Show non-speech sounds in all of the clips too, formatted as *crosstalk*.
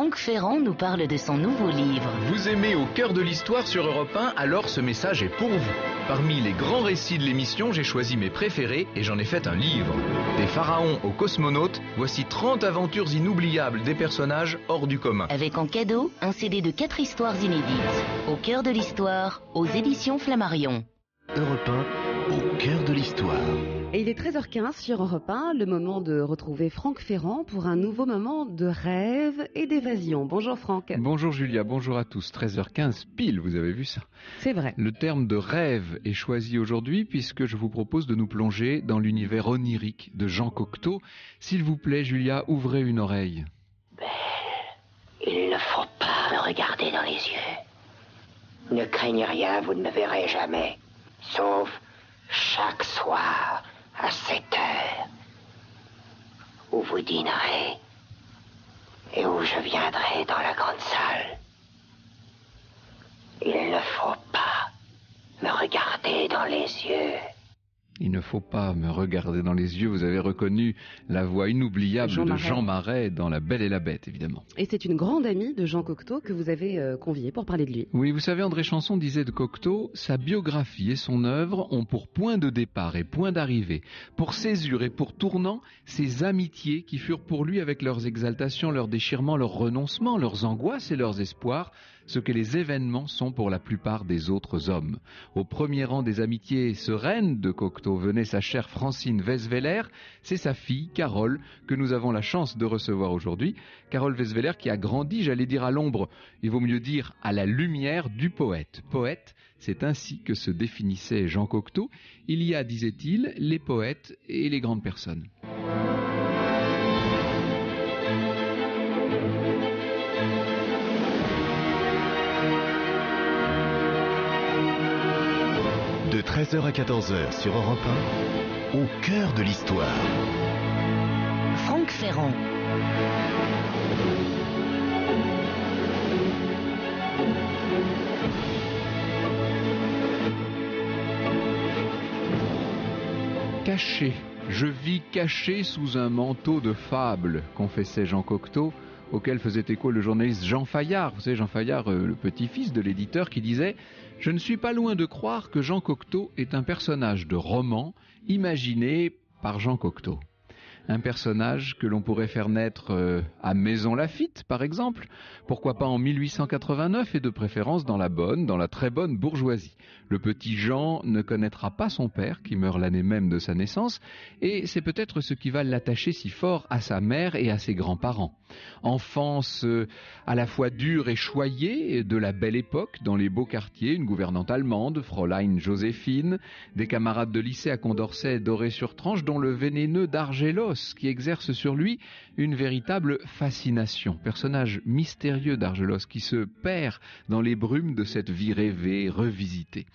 Franck Ferrand nous parle de son nouveau livre. Vous aimez au cœur de l'histoire sur Europe 1, alors ce message est pour vous. Parmi les grands récits de l'émission, j'ai choisi mes préférés et j'en ai fait un livre. Des pharaons aux cosmonautes, voici 30 aventures inoubliables des personnages hors du commun. Avec en cadeau un CD de 4 histoires inédites. Au cœur de l'histoire, aux éditions Flammarion. Europe 1 au cœur de l'histoire. Et il est 13h15 sur Europe le moment de retrouver Franck Ferrand pour un nouveau moment de rêve et d'évasion. Bonjour Franck. Bonjour Julia, bonjour à tous. 13h15 pile, vous avez vu ça C'est vrai. Le terme de rêve est choisi aujourd'hui puisque je vous propose de nous plonger dans l'univers onirique de Jean Cocteau. S'il vous plaît Julia, ouvrez une oreille. Belle, il ne faut pas me regarder dans les yeux. Ne craignez rien, vous ne me verrez jamais. Sauf chaque soir à 7 heures, où vous dînerez et où je viendrai dans la grande salle. Il ne faut pas me regarder dans les yeux. Vous avez reconnu la voix inoubliable de Jean Marais dans La Belle et la Bête, évidemment. Et c'est une grande amie de Jean Cocteau que vous avez euh, conviée pour parler de lui. Oui, vous savez, André Chanson disait de Cocteau, sa biographie et son œuvre ont pour point de départ et point d'arrivée, pour césure et pour tournant, ses amitiés qui furent pour lui, avec leurs exaltations, leurs déchirements, leurs renoncements, leurs angoisses et leurs espoirs, ce que les événements sont pour la plupart des autres hommes. Au premier rang des amitiés sereines de Cocteau venait sa chère Francine Vesveller, c'est sa fille Carole que nous avons la chance de recevoir aujourd'hui. Carole Vesveller qui a grandi, j'allais dire à l'ombre, il vaut mieux dire à la lumière du poète. Poète, c'est ainsi que se définissait Jean Cocteau. Il y a, disait-il, les poètes et les grandes personnes. 13h à 14h sur Europe 1, au cœur de l'histoire. Franck Ferrand. Caché. Je vis caché sous un manteau de fable, confessait Jean Cocteau auquel faisait écho le journaliste Jean Fayard. Vous savez, Jean Fayard, euh, le petit-fils de l'éditeur, qui disait Je ne suis pas loin de croire que Jean Cocteau est un personnage de roman imaginé par Jean Cocteau un personnage que l'on pourrait faire naître euh, à Maison Lafitte, par exemple, pourquoi pas en 1889 et de préférence dans la bonne, dans la très bonne bourgeoisie. Le petit Jean ne connaîtra pas son père, qui meurt l'année même de sa naissance, et c'est peut-être ce qui va l'attacher si fort à sa mère et à ses grands-parents. Enfance euh, à la fois dure et choyée de la belle époque, dans les beaux quartiers, une gouvernante allemande, Fräulein Joséphine, des camarades de lycée à Condorcet dorés Doré-sur-Tranche, dont le vénéneux d'Argelot, qui exerce sur lui une véritable fascination. Personnage mystérieux d'Argelos qui se perd dans les brumes de cette vie rêvée, revisitée.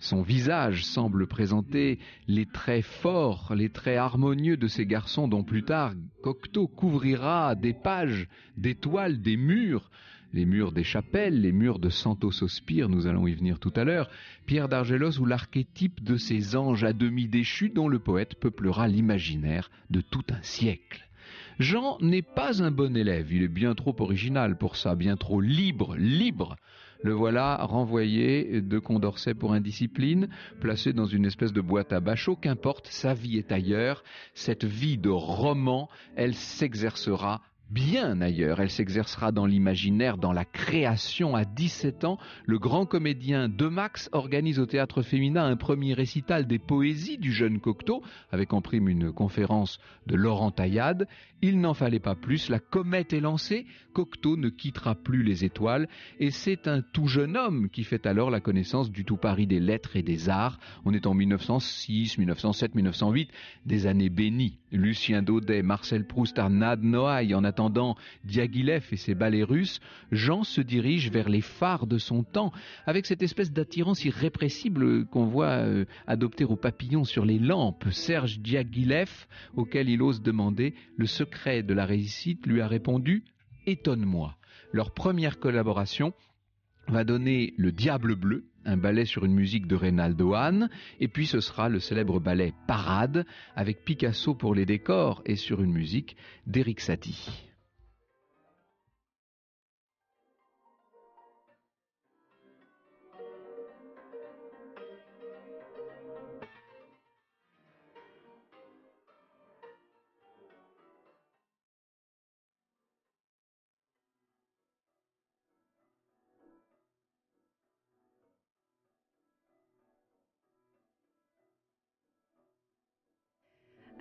Son visage semble présenter les traits forts, les traits harmonieux de ces garçons dont plus tard Cocteau couvrira des pages, des toiles, des murs les murs des chapelles, les murs de Santo Sospire, nous allons y venir tout à l'heure, Pierre d'Argelos ou l'archétype de ces anges à demi déchus dont le poète peuplera l'imaginaire de tout un siècle. Jean n'est pas un bon élève, il est bien trop original pour ça, bien trop libre, libre. Le voilà renvoyé de Condorcet pour indiscipline, placé dans une espèce de boîte à bachot, qu'importe, sa vie est ailleurs, cette vie de roman, elle s'exercera bien ailleurs. Elle s'exercera dans l'imaginaire, dans la création. À 17 ans, le grand comédien De Max organise au théâtre féminin un premier récital des poésies du jeune Cocteau, avec en prime une conférence de Laurent Taillade. Il n'en fallait pas plus, la comète est lancée, Cocteau ne quittera plus les étoiles, et c'est un tout jeune homme qui fait alors la connaissance du tout Paris des lettres et des arts. On est en 1906, 1907, 1908, des années bénies Lucien Daudet, Marcel Proust, Arnad Noailles, en attendant Diaghilev et ses ballets russes, Jean se dirige vers les phares de son temps, avec cette espèce d'attirance irrépressible qu'on voit euh, adopter aux papillons sur les lampes. Serge Diaghilev, auquel il ose demander le secret de la réussite, lui a répondu Étonne-moi. Leur première collaboration va donner Le Diable Bleu, un ballet sur une musique de Reynaldo Hahn, et puis ce sera le célèbre ballet Parade, avec Picasso pour les décors et sur une musique d'Eric Satie.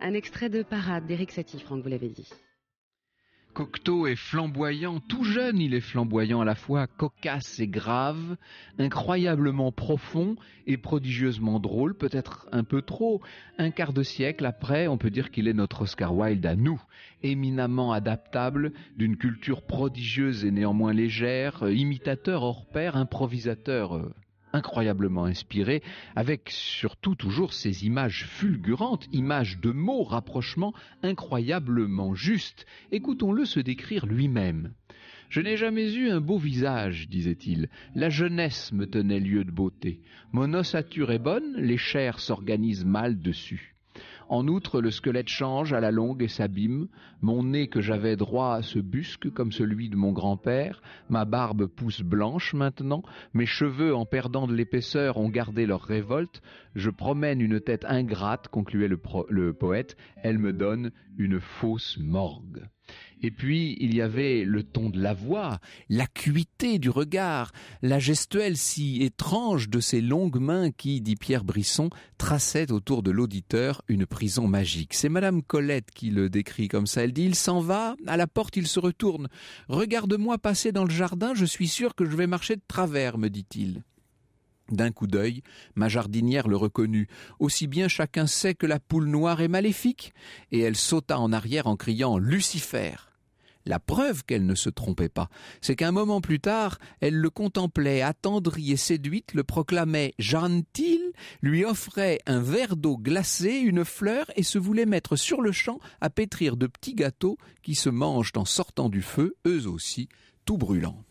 Un extrait de Parade d'Éric Satie, Franck, vous l'avez dit. Cocteau est flamboyant, tout jeune il est flamboyant à la fois cocasse et grave, incroyablement profond et prodigieusement drôle, peut-être un peu trop. Un quart de siècle après, on peut dire qu'il est notre Oscar Wilde à nous, éminemment adaptable, d'une culture prodigieuse et néanmoins légère, imitateur hors pair, improvisateur euh, incroyablement inspiré, avec surtout toujours ces images fulgurantes, images de mots, rapprochement incroyablement justes. Écoutons-le se décrire lui-même. Je n'ai jamais eu un beau visage, disait-il. La jeunesse me tenait lieu de beauté. Mon ossature est bonne, les chairs s'organisent mal dessus. En outre, le squelette change à la longue et s'abîme. Mon nez que j'avais droit à ce busque comme celui de mon grand-père. Ma barbe pousse blanche maintenant. Mes cheveux, en perdant de l'épaisseur, ont gardé leur révolte. Je promène une tête ingrate, concluait le poète. Elle me donne une fausse morgue. Et puis, il y avait le ton de la voix, l'acuité du regard, la gestuelle si étrange de ces longues mains qui, dit Pierre Brisson, traçaient autour de l'auditeur une prison magique. C'est Madame Colette qui le décrit comme ça. Elle dit, il s'en va, à la porte, il se retourne. Regarde-moi passer dans le jardin, je suis sûr que je vais marcher de travers, me dit-il. D'un coup d'œil, ma jardinière le reconnut. Aussi bien chacun sait que la poule noire est maléfique, et elle sauta en arrière en criant Lucifer. La preuve qu'elle ne se trompait pas, c'est qu'un moment plus tard, elle le contemplait, attendrie et séduite, le proclamait gentil, lui offrait un verre d'eau glacée, une fleur, et se voulait mettre sur le champ à pétrir de petits gâteaux qui se mangent en sortant du feu, eux aussi, tout brûlants.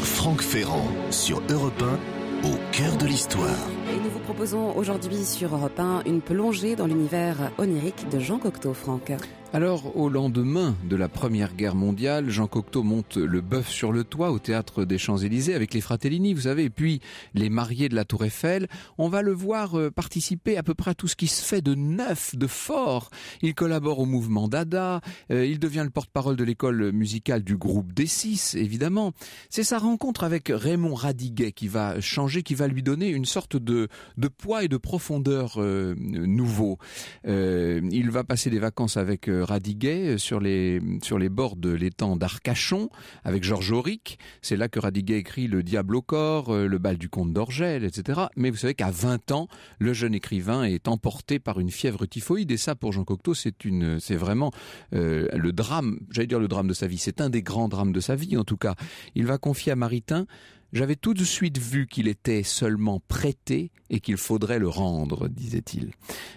Franck Ferrand sur Europe 1, au cœur de l'histoire. Et nous vous proposons aujourd'hui sur Europe 1 une plongée dans l'univers onirique de Jean Cocteau, Franck. Alors, au lendemain de la Première Guerre mondiale, Jean Cocteau monte Le Bœuf sur le Toit au Théâtre des Champs-Élysées avec les Fratellini, vous savez, et puis les mariés de la Tour Eiffel. On va le voir euh, participer à peu près à tout ce qui se fait de neuf, de fort. Il collabore au mouvement Dada, euh, il devient le porte-parole de l'école musicale du groupe des 6 évidemment. C'est sa rencontre avec Raymond Radiguet qui va changer, qui va lui donner une sorte de, poids et de profondeur euh, nouveau. il va passer des vacances avec Radiguet euh, sur les, sur les bords de l'étang d'Arcachon avec Georges Auric. C'est là que Radiguet écrit Le Diable au corps, euh, Le bal du comte d'Orgel, etc. Mais vous savez qu'à 20 ans, le jeune écrivain est emporté par une fièvre typhoïde et ça, pour Jean Cocteau, c'est une, c'est vraiment euh, le drame, j'allais dire le drame de sa vie, c'est un des grands drames de sa vie en tout cas. Il va confier à Maritain j'avais tout de suite vu qu'il était seulement prêté et qu'il faudrait le rendre, disait-il.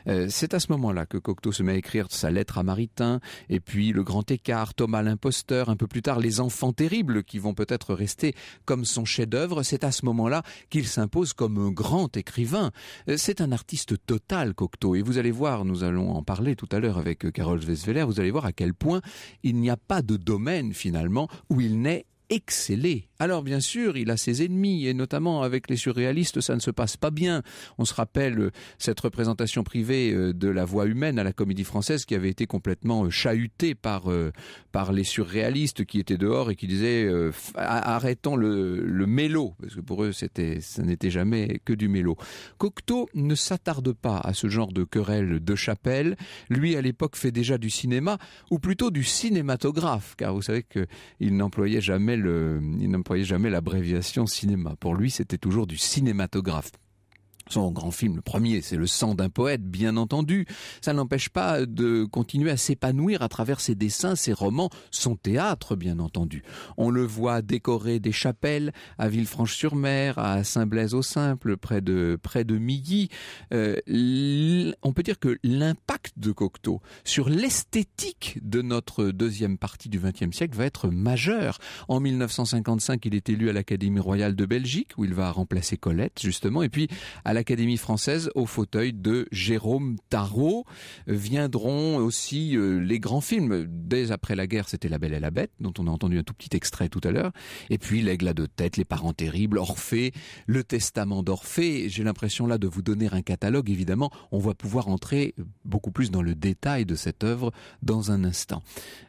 Euh, c'est à ce moment-là que Cocteau se met à écrire sa lettre à Maritain, et puis Le Grand Écart, Thomas l'imposteur, un peu plus tard Les Enfants terribles, qui vont peut-être rester comme son chef-d'œuvre. C'est à ce moment-là qu'il s'impose comme un grand écrivain. Euh, c'est un artiste total, Cocteau, et vous allez voir, nous allons en parler tout à l'heure avec euh, Carole Vesveler, vous allez voir à quel point il n'y a pas de domaine finalement où il n'est exceller. Alors bien sûr, il a ses ennemis, et notamment avec les surréalistes, ça ne se passe pas bien. On se rappelle euh, cette représentation privée euh, de la voix humaine à la comédie française qui avait été complètement euh, chahutée par, par les surréalistes qui étaient dehors et qui disaient arrêtons le, le mélo, parce que pour eux, c'était, ça n'était jamais que du mélo. Cocteau ne s'attarde pas à ce genre de querelle de chapelle. Lui, à l'époque, fait déjà du cinéma, ou plutôt du cinématographe, car vous savez qu'il n'employait jamais il n'employait jamais l'abréviation cinéma. Pour lui, c'était toujours du cinématographe. Son grand film, le premier, c'est Le sang d'un poète, bien entendu. Ça n'empêche pas de continuer à s'épanouir à travers ses dessins, ses romans, son théâtre, bien entendu. On le voit décorer des chapelles à Villefranche-sur-Mer, à Saint-Blaise-au-Simple, près de, près de Milly. Euh, on peut dire que l'impact de Cocteau sur l'esthétique de notre deuxième partie du XXe siècle va être majeur. En 1955, il est élu à l'Académie royale de Belgique, où il va remplacer Colette, justement, et puis à l'Académie française au fauteuil de Jérôme Tarot. Viendront aussi euh, les grands films. Dès après la guerre, c'était La Belle et la Bête, dont on a entendu un tout petit extrait tout à l'heure. Et puis L'Aigle à deux têtes, Les Parents terribles, Orphée, Le Testament d'Orphée. J'ai l'impression là de vous donner un catalogue. Évidemment, on va pouvoir entrer beaucoup plus dans le détail de cette œuvre dans un instant.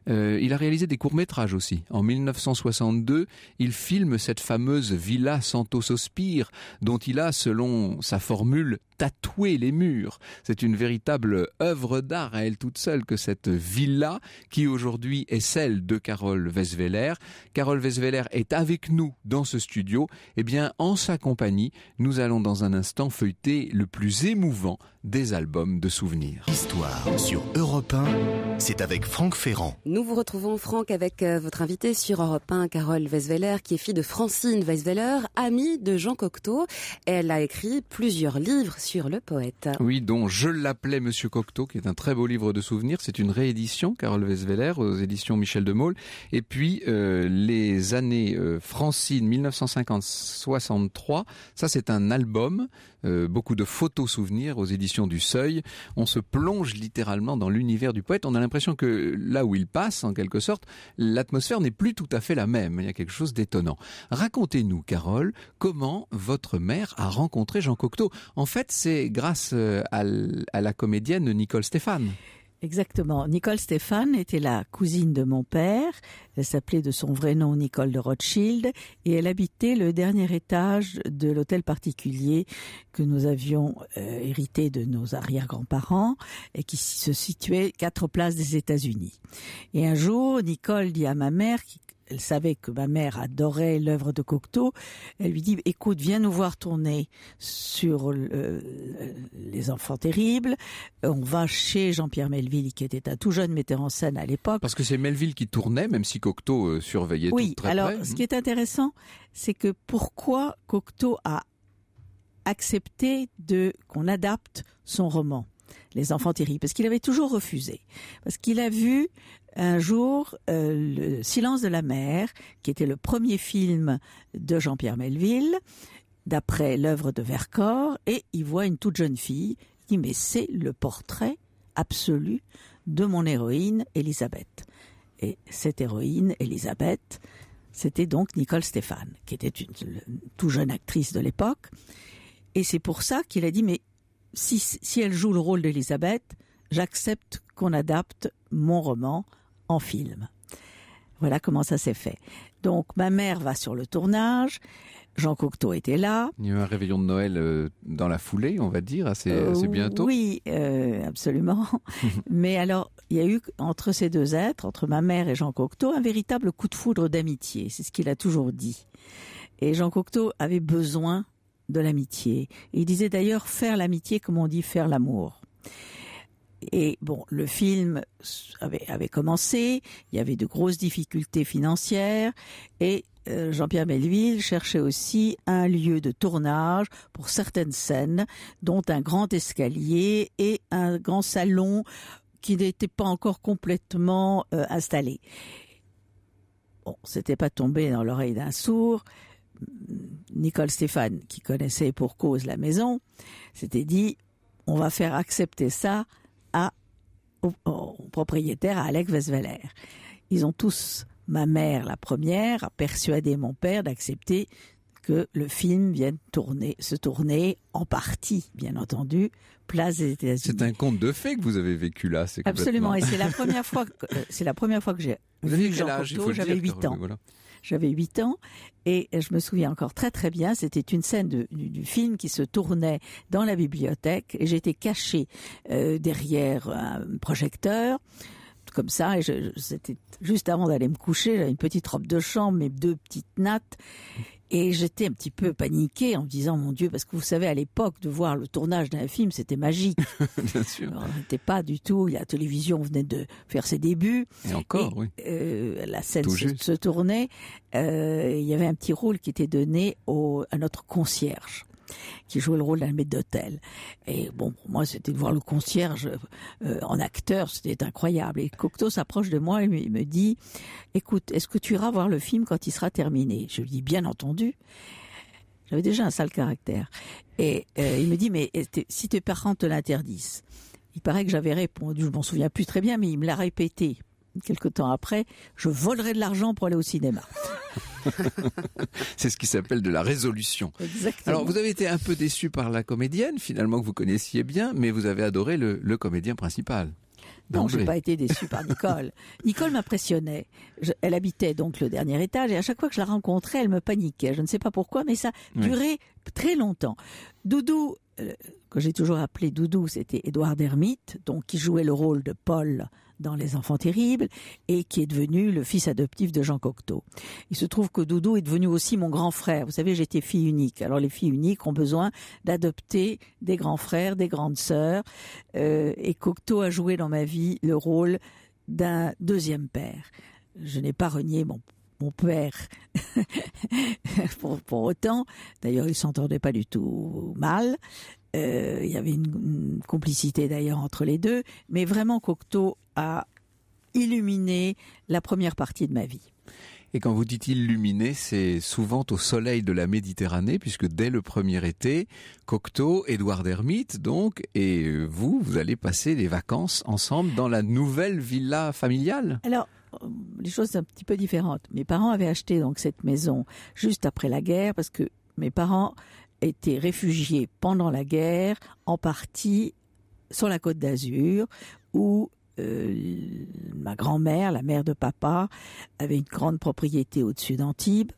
Euh, il a réalisé des courts-métrages aussi. En 1962, il filme cette fameuse Villa Santos sospire dont il a, selon sa la formule tatouer les murs. C'est une véritable œuvre d'art à elle toute seule que cette villa qui aujourd'hui est celle de Carole Vesveler. Carole Vesveler est avec nous dans ce studio. Eh bien, en sa compagnie, nous allons dans un instant feuilleter le plus émouvant des albums de souvenirs. Histoire sur Europe 1, c'est avec Franck Ferrand. Nous vous retrouvons, Franck, avec euh, votre invité sur Europe 1, Carole Weisweller, qui est fille de Francine Weisweller, amie de Jean Cocteau. Elle a écrit plusieurs livres sur le poète. Oui, dont Je l'appelais Monsieur Cocteau, qui est un très beau livre de souvenirs. C'est une réédition, Carole Weisweller, aux éditions Michel de Maulle. Et puis, euh, les années euh, Francine 1950-63, ça c'est un album euh, beaucoup de photos souvenirs aux éditions du Seuil. On se plonge littéralement dans l'univers du poète. On a l'impression que là où il passe, en quelque sorte, l'atmosphère n'est plus tout à fait la même. Il y a quelque chose d'étonnant. Racontez-nous, Carole, comment votre mère a rencontré Jean Cocteau. En fait, c'est grâce euh, à la comédienne Nicole Stéphane. Exactement. Nicole Stéphane était la cousine de mon père. Elle s'appelait de son vrai nom Nicole de Rothschild et elle habitait le dernier étage de l'hôtel particulier que nous avions euh, hérité de nos arrière-grands-parents et qui se situait quatre places des États-Unis. Et un jour, Nicole dit à ma mère, elle savait que ma mère adorait l'œuvre de Cocteau, elle lui dit écoute, viens nous voir tourner sur euh, les enfants terribles. On va chez Jean-Pierre Melville qui était un tout jeune metteur en scène à l'époque. Parce que c'est Melville qui tournait, même si Cocteau euh, surveillait oui, tout très alors, ce qui est intéressant, c'est que pourquoi Cocteau a accepté de qu'on adapte son roman les enfants terribles, parce qu'il avait toujours refusé, parce qu'il a vu un jour, euh, Le silence de la mer, qui était le premier film de Jean-Pierre Melville, d'après l'œuvre de Vercors, et il voit une toute jeune fille. Il dit, mais c'est le portrait absolu de mon héroïne, Elisabeth. Et cette héroïne, Elisabeth, c'était donc Nicole Stéphane, qui était une, toute jeune actrice de l'époque. Et c'est pour ça qu'il a dit, mais si, si elle joue le rôle d'Elisabeth, j'accepte qu'on adapte mon roman en film. Voilà comment ça s'est fait. Donc ma mère va sur le tournage. Jean Cocteau était là. Il y a eu un réveillon de Noël euh, dans la foulée, on va dire, assez, euh, bientôt. Oui, euh, absolument. *laughs* Mais alors, il y a eu entre ces deux êtres, entre ma mère et Jean Cocteau, un véritable coup de foudre d'amitié. C'est ce qu'il a toujours dit. Et Jean Cocteau avait besoin de l'amitié. Il disait d'ailleurs faire l'amitié comme on dit faire l'amour. Et bon, le film avait, commencé, il y avait de grosses difficultés financières et euh, Jean-Pierre Melville cherchait aussi un lieu de tournage pour certaines scènes, dont un grand escalier et un grand salon qui n'était pas encore complètement euh, installé. Bon, c'était pas tombé dans l'oreille d'un sourd. Nicole Stéphane, qui connaissait pour cause la maison, s'était dit on va faire accepter ça au, propriétaire, à Alex Vesveler. Ils ont tous, ma mère la première, a persuadé mon père d'accepter que le film vienne tourner, se tourner en partie, bien entendu, place des États-Unis. C'est un conte de fées que vous avez vécu là, c'est Absolument, et c'est la *laughs* première fois, euh, c'est la première fois que j'ai vu Jean Cocteau, j'avais 8 ans. J'avais 8 ans et je me souviens encore très très bien, c'était une scène du, film qui se tournait dans la bibliothèque et j'étais cachée euh, derrière un projecteur comme ça et c'était juste avant d'aller me coucher, j'avais une petite robe de chambre, mes deux petites nattes et j'étais un petit peu paniquée en me disant, mon Dieu, parce que vous savez, à l'époque, de voir le tournage d'un film, c'était magique. *laughs* Bien sûr. on n'était pas du tout, la télévision venait de faire ses débuts. Et encore, oui. Euh, la scène se, tournait. Euh, il y avait un petit rôle qui était donné à notre concierge qui jouait le rôle d'un maître d'hôtel. Et bon, pour moi, c'était de voir le concierge euh, en acteur, c'était incroyable. Et Cocteau s'approche de moi et me dit, écoute, est-ce que tu iras voir le film quand il sera terminé Je lui dis, bien entendu. J'avais déjà un sale caractère. Et euh, il me dit, mais euh, si tes parents te l'interdisent, il paraît que j'avais répondu, je m'en souviens plus très bien, mais il me l'a répété quelque temps après, je volerai de l'argent pour aller au cinéma. *laughs* C'est ce qui s'appelle de la résolution. Exactement. Alors, vous avez été un peu déçu par la comédienne, finalement, que vous connaissiez bien, mais vous avez adoré le, comédien principal. Non, je n'ai pas été déçu par Nicole. *laughs* Nicole m'impressionnait. Elle habitait donc le dernier étage et à chaque fois que je la rencontrais, elle me paniquait. Je ne sais pas pourquoi, mais ça durait très longtemps. Doudou, euh, que j'ai toujours appelé Doudou, c'était Édouard Dermite, donc qui jouait le rôle de Paul dans Les Enfants Terribles et qui est devenu le fils adoptif de Jean Cocteau. Il se trouve que Doudou est devenu aussi mon grand frère. Vous savez, j'étais fille unique. Alors les filles uniques ont besoin d'adopter des grands frères, des grandes sœurs. Euh, et Cocteau a joué dans ma vie le rôle d'un deuxième père. Je n'ai pas renié mon père. *laughs* pour, pour, autant, d'ailleurs, il s'entendait pas du tout mal. Euh, il y avait une, complicité d'ailleurs entre les deux, mais vraiment Cocteau a illuminé la première partie de ma vie. Et quand vous dites illuminé, c'est souvent au soleil de la Méditerranée, puisque dès le premier été, Cocteau, Édouard Hermite, donc, et vous, vous allez passer les vacances ensemble dans la nouvelle villa familiale. Alors, euh, les choses sont un petit peu différentes. Mes parents avaient acheté donc cette maison juste après la guerre, parce que mes parents était réfugié pendant la guerre, en partie sur la côte d'Azur, où euh, ma grand-mère, la mère de papa, avait une grande propriété au-dessus d'Antibes,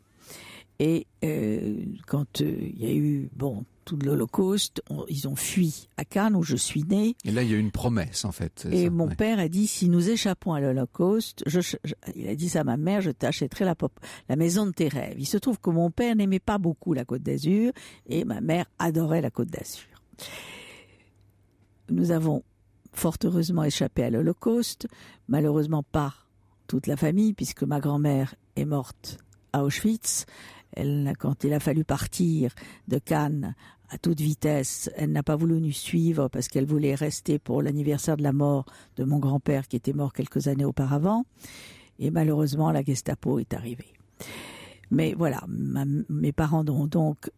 et euh, quand il euh, y a eu bon tout l'Holocauste, ils ont fui à Cannes où je suis née. Et là, il y a une promesse en fait. Et mon père a dit si nous échappons à l'Holocauste, il a dit ça à ma mère, je t'achèterai la, la maison de tes rêves. Il se trouve que mon père n'aimait pas beaucoup la Côte d'Azur et ma mère adorait la Côte d'Azur. Nous avons fort heureusement échappé à l'Holocauste, malheureusement pas toute la famille puisque ma grand-mère est morte à Auschwitz quand il a fallu partir de Cannes à toute vitesse, elle n'a pas voulu nous suivre parce qu'elle voulait rester pour l'anniversaire de la mort de mon grand-père qui était mort quelques années auparavant. Et malheureusement, la Gestapo est arrivée. Mais voilà, mes parents ont donc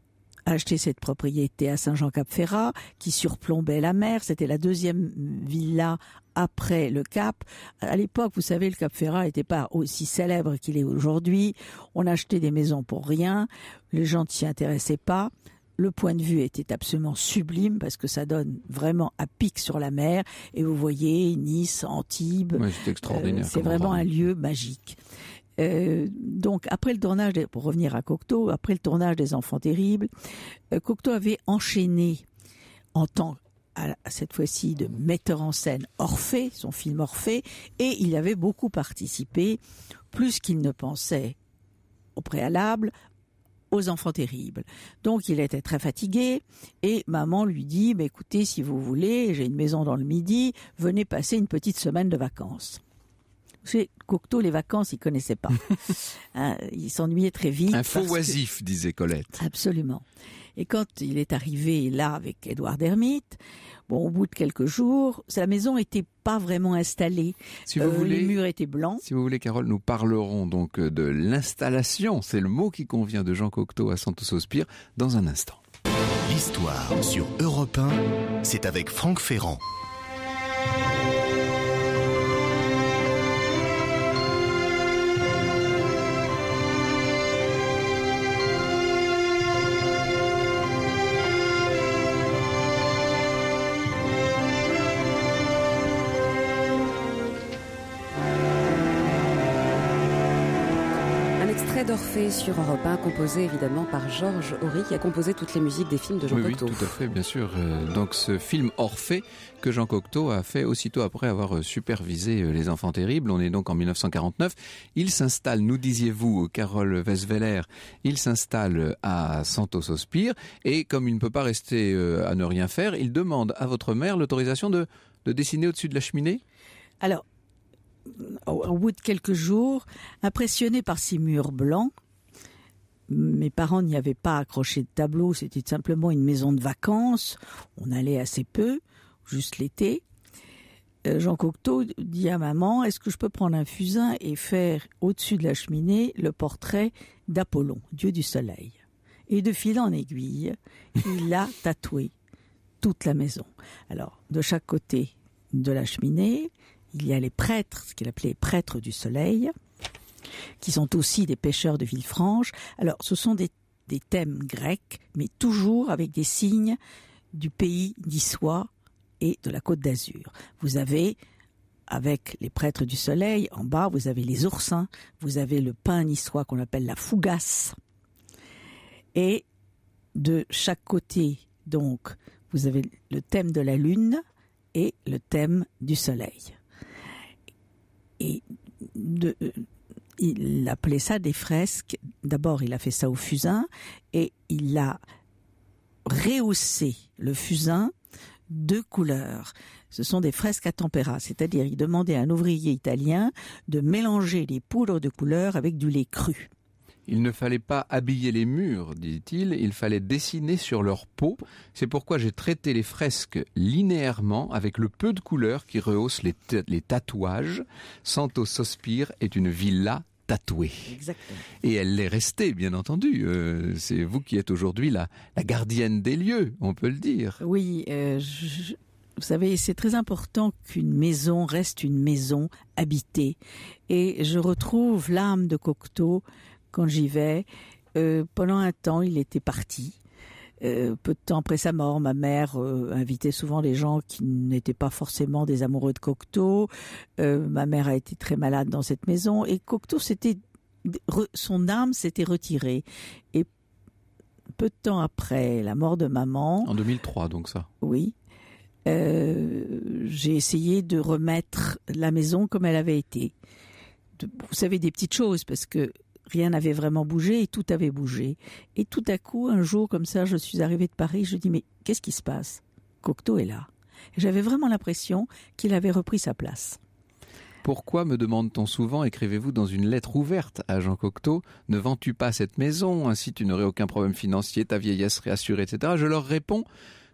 acheté cette propriété à Saint-Jean-Cap-Ferrat qui surplombait la mer. C'était la deuxième villa après le Cap. À l'époque, vous savez, le Cap Ferrat n'était pas aussi célèbre qu'il est aujourd'hui. On achetait des maisons pour rien. Les gens ne s'y intéressaient pas. Le point de vue était absolument sublime parce que ça donne vraiment à pic sur la mer et vous voyez Nice, Antibes. c'est extraordinaire. Euh, c'est vraiment un lieu magique. Euh, donc après le tournage, pour revenir à Cocteau, après le tournage des Enfants Terribles, euh, Cocteau avait enchaîné en tant à, cette fois-ci de metteur en scène Orphée, son film Orphée, et il avait beaucoup participé, plus qu'il ne pensait au préalable, aux enfants terribles. Donc il était très fatigué et maman lui dit, mais écoutez, si vous voulez, j'ai une maison dans le midi, venez passer une petite semaine de vacances savez, Cocteau, les vacances, il connaissait pas. *laughs* Hein, il s'ennuyait très vite. Un faux oisif, disait Colette. Absolument. Et quand il est arrivé là avec Édouard Dermite, bon, au bout de quelques jours, sa maison était pas vraiment installée. Si vous était euh, voulez, les murs étaient blancs. Si vous voulez, Carole, nous parlerons donc euh, de l'installation. C'est le mot qui convient de Jean Cocteau à Santos sospire dans un instant. L'histoire sur Europe c'est avec Franck Ferrand. Orphée sur Europe 1, composé évidemment par Georges Horry, qui a composé toutes les musiques des films de Jean Cocteau. Oui, tout à fait, bien sûr. Euh, donc ce film Orphée que Jean Cocteau a fait aussitôt après avoir euh, supervisé euh, Les Enfants Terribles, on est donc en 1949. Il s'installe, nous disiez-vous, Carole Vesveler, il s'installe à Santos Ospire, et comme il ne peut pas rester à ne rien faire, il demande à votre mère l'autorisation de, de dessiner au-dessus de la cheminée alors, au bout de quelques jours, impressionné par ces murs blancs, mes parents n'y avaient pas accroché de tableau, c'était simplement une maison de vacances, on allait assez peu, juste l'été. Euh, Jean Cocteau dit à maman, est-ce que je peux prendre un fusain et faire au-dessus de la cheminée le portrait d'Apollon, dieu du soleil Et de fil en aiguille, il a tatoué toute la maison. Alors, de chaque côté de la cheminée, il y a les prêtres, ce qu'il appelait les prêtres du soleil, qui sont aussi des pêcheurs de Villefranche. Alors, ce sont des, des thèmes grecs, mais toujours avec des signes du pays niçois et de la Côte d'Azur. Vous avez avec les prêtres du soleil, en bas, vous avez les oursins, vous avez le pain niçois qu'on appelle la fougasse. Et de chaque côté, donc, vous avez le thème de la lune et le thème du soleil et euh, il appelait ça des fresques. D'abord, il a fait ça au fusain et il a rehaussé le fusain de couleurs. Ce sont des fresques à tempéra, c'est-à-dire il demandait à un ouvrier italien de mélanger les poudres de couleur avec du lait cru. Il ne fallait pas habiller les murs, dit-il, il fallait dessiner sur leur peau. C'est pourquoi j'ai traité les fresques linéairement avec le peu de couleurs qui rehaussent les, tatouages. Santo Sospire est une villa tatouée. Exactement. Et elle l'est restée, bien entendu. Euh, c'est vous qui êtes aujourd'hui la, la, gardienne des lieux, on peut le dire. Oui, euh, vous savez, c'est très important qu'une maison reste une maison habitée. Et je retrouve l'âme de Cocteau quand j'y vais. Euh, pendant un temps, il était parti. Euh, peu de temps après sa mort, ma mère euh, invitait souvent les gens qui n'étaient pas forcément des amoureux de Cocteau. ma mère a été très malade dans cette maison et Cocteau, c'était son âme s'était retirée. Et peu de temps après la mort de maman, en 2003, donc ça. Oui, j'ai essayé de remettre la maison comme elle avait été. vous savez des petites choses parce que rien n'avait vraiment bougé et tout avait bougé. Et tout à coup, un jour comme ça, je suis arrivée de Paris, je dis mais qu'est-ce qui se passe Cocteau est là. J'avais vraiment l'impression qu'il avait repris sa place. Pourquoi me demande-t-on souvent, écrivez-vous dans une lettre ouverte à Jean Cocteau, ne vends-tu pas cette maison, ainsi tu n'aurais aucun problème financier, ta vieillesse assurée, etc. Je leur réponds,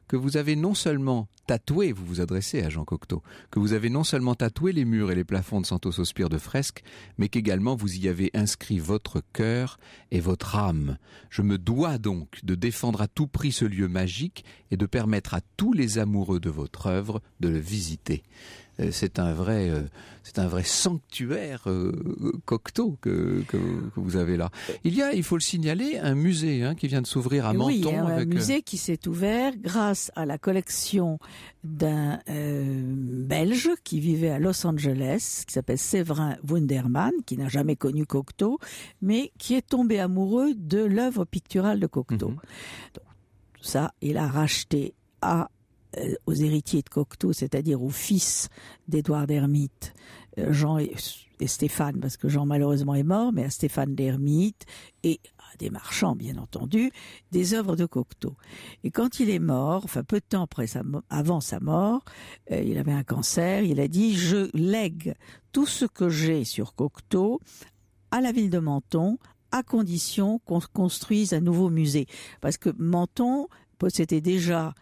que vous avez non seulement tatoué, vous vous adressez à Jean Cocteau, que vous avez non seulement tatoué les murs et les plafonds de Santos Sospire de fresques, mais qu'également vous y avez inscrit votre cœur et votre âme. Je me dois donc de défendre à tout prix ce lieu magique et de permettre à tous les amoureux de votre œuvre de le visiter. Euh, c'est un vrai, euh, c'est un vrai sanctuaire euh, Cocteau que, vous avez là. Il y a, il faut le signaler, un musée hein, qui vient de s'ouvrir à Menton. Oui, un musée qui s'est ouvert grâce à la collection d'un Belge qui vivait à Los Angeles, qui s'appelle Séverin Wunderman, qui n'a jamais connu Cocteau, mais qui est tombé amoureux de l'œuvre picturale de Cocteau. Mhm. ça, il a racheté à euh, aux héritiers de Cocteau, c'est-à-dire aux fils d'Édouard d'Hermite, euh, Jean et, Stéphane, parce que Jean malheureusement est mort, mais à Stéphane d'Hermite et à des marchands, bien entendu, des œuvres de Cocteau. Et quand il est mort, enfin peu de temps après avant sa mort, euh, il avait un cancer, il a dit « je lègue tout ce que j'ai sur Cocteau à la ville de Menton, à condition qu'on construise un nouveau musée. Parce que Menton possédait déjà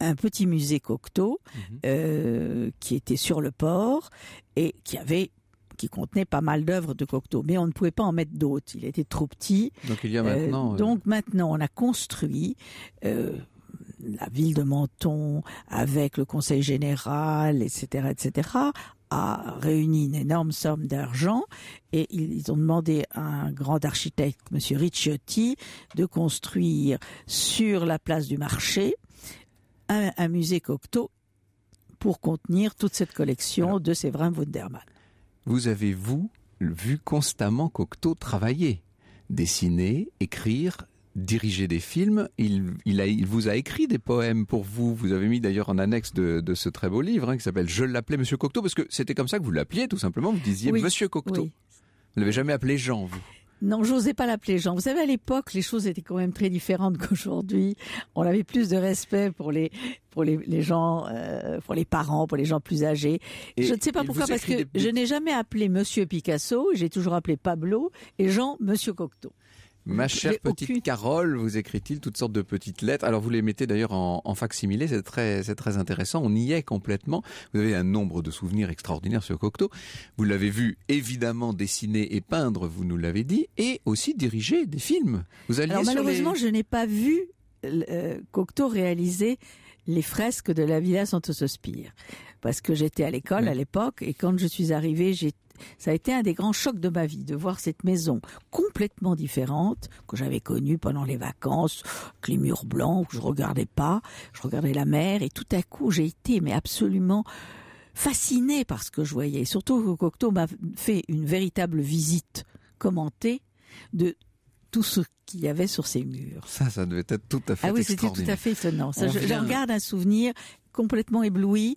un petit musée Cocteau mhm. euh, qui était sur le port et qui avait qui contenait pas mal d'œuvres de Cocteau, mais on ne pouvait pas en mettre d'autres. Il était trop petit. Donc euh, euh, maintenant. on a construit. la ville de Menton, avec le Conseil général, etc., etc., a réuni une énorme somme d'argent et ils ont demandé à un grand architecte, Monsieur Ricciotti, de construire sur la place du marché un, musée Cocteau pour contenir toute cette collection de de Séverin Wunderman. Vous avez, vous, vu constamment Cocteau travailler, dessiner, écrire, diriger des films. Il, vous a écrit des poèmes pour vous. Vous avez mis d'ailleurs en annexe de, ce très beau livre hein, qui s'appelle Je l'appelais Monsieur Cocteau, parce que c'était comme ça que vous l'appeliez tout simplement. Vous disiez Monsieur Cocteau. Vous ne l'avez jamais appelé Jean, vous non, j'osais pas l'appeler Jean. Vous savez, à l'époque, les choses étaient quand même très différentes *laughs* qu'aujourd'hui. On avait plus de respect pour les pour les, gens, euh, pour les parents, pour les gens plus âgés. je ne sais pas pourquoi, parce que je n'ai jamais appelé Monsieur Picasso, j'ai toujours appelé Pablo et Jean Monsieur Cocteau. Ma chère petite Carole, vous écrit-il toutes sortes de petites lettres. Alors vous les mettez d'ailleurs en, en facsimilé, c'est très, c'est très intéressant. On y est complètement. Vous avez un nombre de souvenirs extraordinaires sur Cocteau. Vous l'avez vu évidemment dessiner et peindre, vous nous l'avez dit, et aussi diriger des films. Vous malheureusement, je n'ai pas vu euh, Cocteau réaliser les fresques de la Villa Santo Parce que j'étais à l'école à l'époque et quand je suis arrivée, j'ai ça a été un des grands chocs de ma vie de voir cette maison complètement différente que j'avais connue pendant les vacances, les murs blancs que je regardais pas, je regardais la mer et tout à coup j'ai été mais absolument fascinée par ce que je voyais. Surtout que Cocteau m'a fait une véritable visite commentée de tout ce qu'il y avait sur ces murs. Ça, ça devait être tout à fait Ah oui, c'était tout à fait étonnant. je, regarde un souvenir complètement ébloui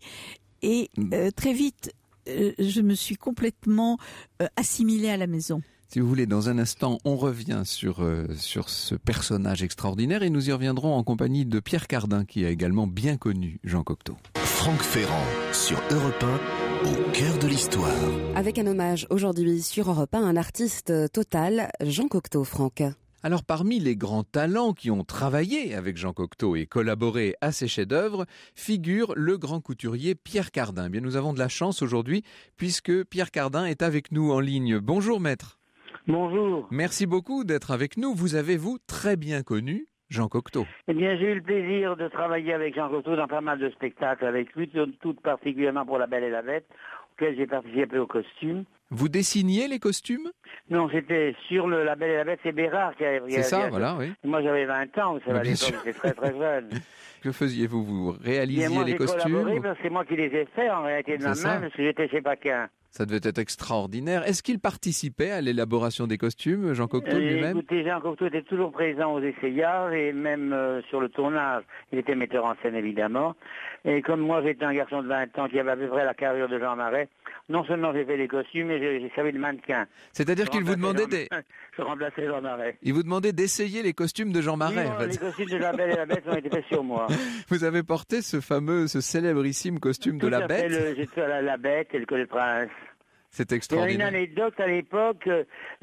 et mm. euh, très vite, euh, je me suis complètement assimilé euh, assimilée à la maison. Si vous voulez, dans un instant, on revient sur, euh, sur ce personnage extraordinaire et nous y reviendrons en compagnie de Pierre Cardin, qui a également bien connu Jean Cocteau. Franck Ferrand sur Europe 1 au cœur de l'histoire. Avec un hommage aujourd'hui sur Europe 1 un artiste total, Jean Cocteau, Franck. Alors parmi les grands talents qui ont travaillé avec Jean Cocteau et collaboré à ses chefs-d'œuvre figure le grand couturier Pierre Cardin. Eh bien nous avons de la chance aujourd'hui puisque Pierre Cardin est avec nous en ligne. Bonjour maître. Bonjour. Merci beaucoup d'être avec nous. Vous avez vous très bien connu Jean Cocteau. Eh bien, j'ai eu le plaisir de travailler avec Jean Cocteau dans pas mal de spectacles avec lui, tout particulièrement pour La Belle et la Bête auquel j'ai participé au costume. Vous dessiniez les costumes Non, c'était sur le Label et la Bête, c'est Bérard qui avait... C'est ça, voilà, oui. Moi j'avais 20 ans, bah, vous savez, j'étais très très jeune. *laughs* que faisiez-vous Vous réalisiez les costumes c'est moi qui les ai faits en réalité de ma main, parce que j'étais chez Paquin. Ça devait être extraordinaire. Est-ce qu'il participait à l'élaboration des costumes, Jean Cocteau euh, lui-même Écoutez, Jean Cocteau était toujours présent aux essayages et même euh, sur le tournage. Il était metteur en scène, évidemment. Et comme moi, j'étais un garçon de 20 ans qui avait à peu près la carrière de Jean Marais, non seulement j'ai fait les costumes, mais j'ai servi le mannequin. C'est-à-dire qu'il vous demandait Il vous demandait d'essayer les costumes de Jean Marais. Les costumes de la Belle et la Bête ont été faits sur moi. *laughs* Vous avez porté ce fameux, ce célèbrissime costume de la Bête. J'étais la, la Bête et le Prince. C'est extraordinaire. Il y a une anecdote à l'époque,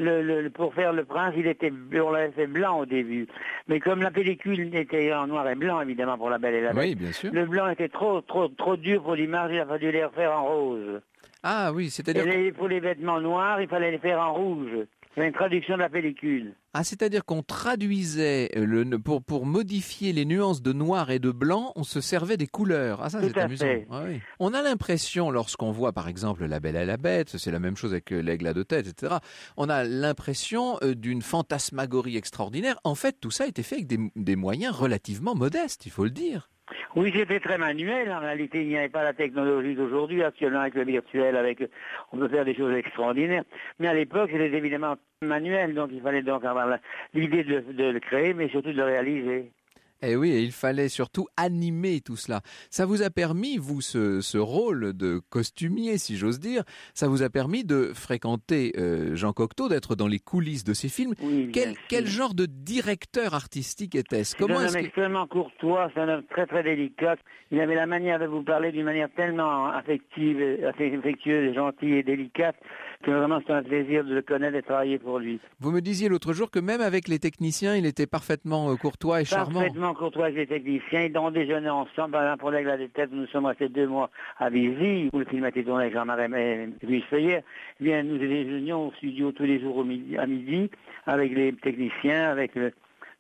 euh, pour faire le prince, il était, on l'avait fait blanc au début. Mais comme la pellicule était en noir et blanc, évidemment, pour la belle et la belle, bien sûr. le blanc était trop, trop, trop dur pour l'image, il a fallu les refaire en rose. Ah oui, c'est-à-dire. Pour les vêtements noirs, il fallait les faire en rouge. C'est une traduction de la pellicule. Ah, c'est-à-dire qu'on traduisait, euh, le, pour, pour modifier les nuances de noir et de blanc, on se servait des couleurs. Ah, ça, c'est amusant. Ah on a l'impression, lorsqu'on voit par exemple La Belle à la Bête, c'est la même chose avec euh, L'Aigle à deux têtes, etc., on a l'impression euh, d'une fantasmagorie extraordinaire. En fait, tout ça a été fait avec des moyens relativement modestes, il faut le dire. Oui, c'était très manuel. En réalité, il n'y avait pas la technologie d'aujourd'hui. Actuellement, avec le virtuel, avec, on peut faire des choses extraordinaires. Mais à l'époque, c'était évidemment manuel. Donc, il fallait donc avoir l'idée de le créer, mais surtout de le réaliser. Eh oui, il fallait surtout animer tout cela. Ça vous a permis, vous, ce, ce rôle de costumier, si j'ose dire, ça vous a permis de fréquenter euh, Jean Cocteau, d'être dans les coulisses de ses films. quel, quel, genre de directeur artistique était-ce C'est un homme extrêmement courtois, c'est un homme très très délicat. Il avait la manière de vous parler d'une manière tellement affective, affectueuse, gentille et délicate c'est vraiment c'est un plaisir de le connaître et de travailler pour lui. Vous me disiez l'autre jour que même avec les techniciens, il était parfaitement euh, courtois et charmant. Parfaitement courtois avec les techniciens. Ils ont déjeuné ensemble. Par exemple, pour la à la nous sommes restés deux mois à Vizy, où le film a été tourné avec Jean-Marie euh, et Louis eh Bien, nous déjeunions au studio tous les jours à midi, avec les techniciens, avec euh,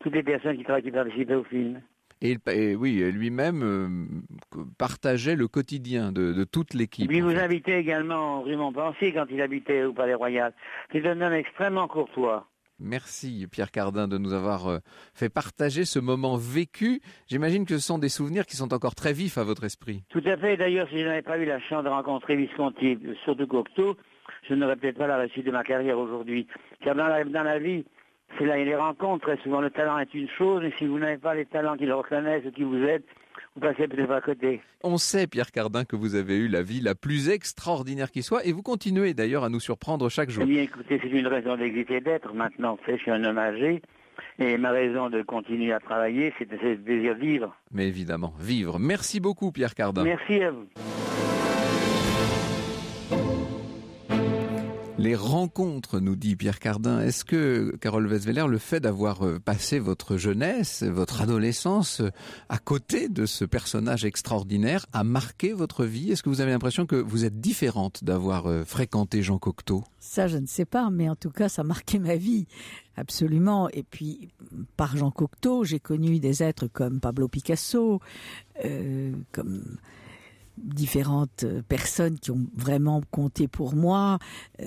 toutes les personnes qui, qui participaient au film. Et, oui, lui-même euh, partageait le quotidien de, toute l'équipe. Il vous invitait également rue Montpensier quand il habitait au Palais Royal. C'est un homme extrêmement courtois. Merci Pierre Cardin de nous avoir euh, fait partager ce moment vécu. J'imagine que ce sont des souvenirs qui sont encore très vifs à votre esprit. Tout à fait. D'ailleurs, si je n'avais pas eu la chance de rencontrer Visconti, surtout Cocteau, je n'aurais peut-être pas la réussite de ma carrière aujourd'hui. Car dans la vie, c'est là et les rencontres. Très souvent, le talent est une chose, Et si vous n'avez pas les talents qui le reconnaissent ou qui vous êtes, vous passez peut-être à côté. On sait, Pierre Cardin, que vous avez eu la vie la plus extraordinaire qui soit, et vous continuez d'ailleurs à nous surprendre chaque jour. Eh écoutez, c'est une raison d'exister d'être maintenant. c'est je suis un homme âgé. Et ma raison de continuer à travailler, c'est de désir vivre. Mais évidemment, vivre. Merci beaucoup, Pierre Cardin. Merci à vous. les rencontres, nous dit Pierre Cardin. Est-ce que, Carole Vesveler, le fait d'avoir euh, passé votre jeunesse, votre adolescence euh, à côté de ce personnage extraordinaire a marqué votre vie Est-ce que vous avez l'impression que vous êtes différente d'avoir euh, fréquenté Jean Cocteau Ça, je ne sais pas, mais en tout cas, ça a marqué ma vie. Absolument. Et puis, par Jean Cocteau, j'ai connu des êtres comme Pablo Picasso, comme différentes euh, personnes qui ont vraiment compté pour moi. j'ai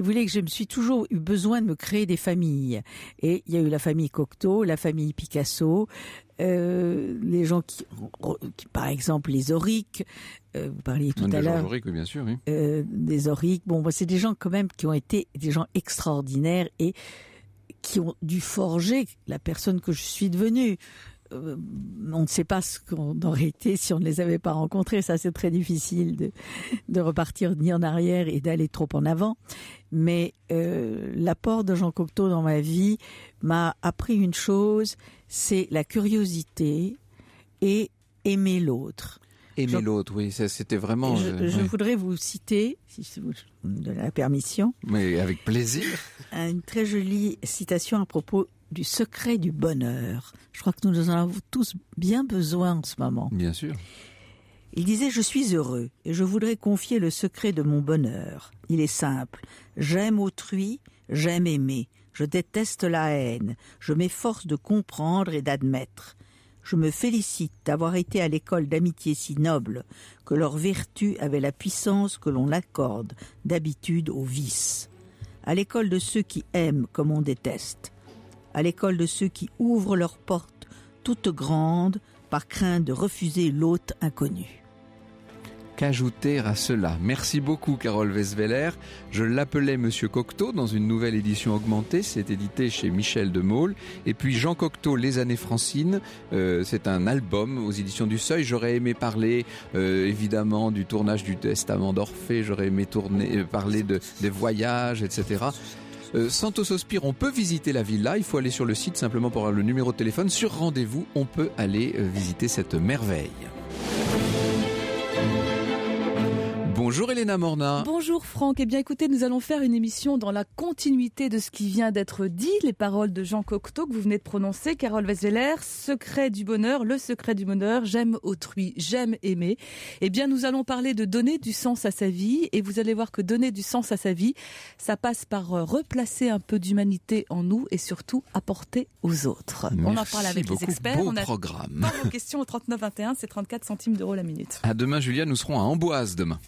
euh, voulu que je me suis toujours eu besoin de me créer des familles. Et il y a eu la famille Cocteau, la famille Picasso, euh, les gens qui, par exemple, les auriques, vous parliez tout à l'heure. Les oui, bien sûr, oui. des Bon, c'est des gens quand même qui ont été des gens extraordinaires et qui ont dû forger la personne que je suis devenue. Euh, on ne sait pas ce qu'on aurait été si on ne les avait pas rencontrés. Ça, c'est très difficile de, repartir ni en arrière et d'aller trop en avant. Mais euh, l'apport de Jean Cocteau dans ma vie m'a appris une chose, c'est la curiosité et aimer l'autre. Aimer l'autre, oui, c'était vraiment. Je, euh, voudrais vous citer, si vous me la permission. Mais avec plaisir. Une très jolie citation à propos du secret du bonheur. Je crois que nous en avons tous bien besoin en ce moment. Bien sûr. Il disait Je suis heureux et je voudrais confier le secret de mon bonheur. Il est simple. J'aime autrui, j'aime aimer. Je déteste la haine. Je m'efforce de comprendre et d'admettre. Je me félicite d'avoir été à l'école d'amitié si noble que leur vertu avait la puissance que l'on accorde d'habitude aux vices. À l'école de ceux qui aiment comme on déteste à l'école de ceux qui ouvrent leurs portes toutes grandes par crainte de refuser l'hôte inconnu. Qu'ajouter à cela Merci beaucoup Carole Vesveler. Je l'appelais Monsieur Cocteau dans une nouvelle édition augmentée, c'est édité chez Michel de Maulle. Et puis Jean Cocteau, Les années Francines, euh, c'est un album aux éditions du Seuil. J'aurais aimé parler euh, évidemment du tournage du Testament d'Orphée, j'aurais aimé tourner, euh, parler de, des voyages, etc. Euh, Santos Ospire, on peut visiter la villa. Il faut aller sur le site simplement pour avoir le numéro de téléphone. Sur rendez-vous, on peut aller euh, visiter cette merveille. Bonjour Elena Morna. Bonjour Franck. Eh bien écoutez, nous allons faire une émission dans la continuité de ce qui vient d'être dit, les paroles de Jean Cocteau que vous venez de prononcer, Carole Wesseler, secret du bonheur, le secret du bonheur, j'aime autrui, j'aime aimer. Eh bien nous allons parler de donner du sens à sa vie et vous allez voir que donner du sens à sa vie, ça passe par euh, replacer un peu d'humanité en nous et surtout apporter aux autres. on en parle avec les experts. on a programme. Pas vos questions au 39 21, c'est 34 centimes d'euros la minute. À demain Julia, nous serons à Amboise demain.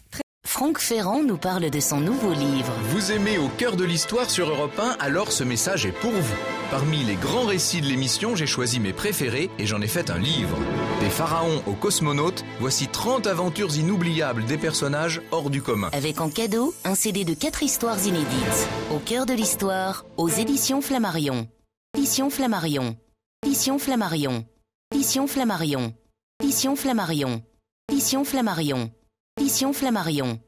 Franck Ferrand nous parle de son nouveau livre. Vous aimez au cœur de l'histoire sur Europe 1, alors ce message est pour vous. Parmi les grands récits de l'émission, j'ai choisi mes préférés et j'en ai fait un livre. Des pharaons aux cosmonautes, voici 30 aventures inoubliables des personnages hors du commun. Avec en cadeau un CD de 4 histoires inédites. Au cœur de l'histoire, aux éditions Flammarion. Éditions Flammarion. Éditions Flammarion. Éditions Flammarion. Éditions Flammarion. Éditions Flammarion. Édition Flammarion.